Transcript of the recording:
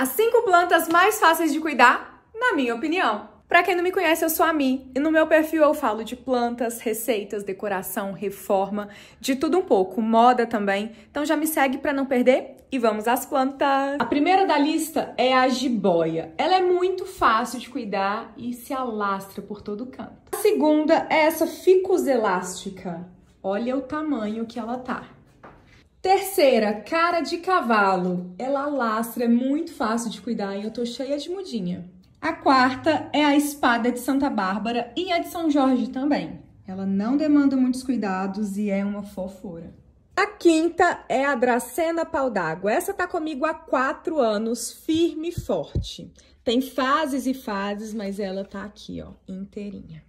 As cinco plantas mais fáceis de cuidar, na minha opinião. Para quem não me conhece, eu sou a Mi e no meu perfil eu falo de plantas, receitas, decoração, reforma, de tudo um pouco, moda também. Então já me segue para não perder e vamos às plantas. A primeira da lista é a jiboia. Ela é muito fácil de cuidar e se alastra por todo canto. A segunda é essa ficus elástica. Olha o tamanho que ela tá. Terceira, cara de cavalo. Ela lastra, é muito fácil de cuidar e eu tô cheia de mudinha. A quarta é a espada de Santa Bárbara e a de São Jorge também. Ela não demanda muitos cuidados e é uma fofura. A quinta é a Dracena Pau d'Água. Essa tá comigo há quatro anos, firme e forte. Tem fases e fases, mas ela tá aqui, ó, inteirinha.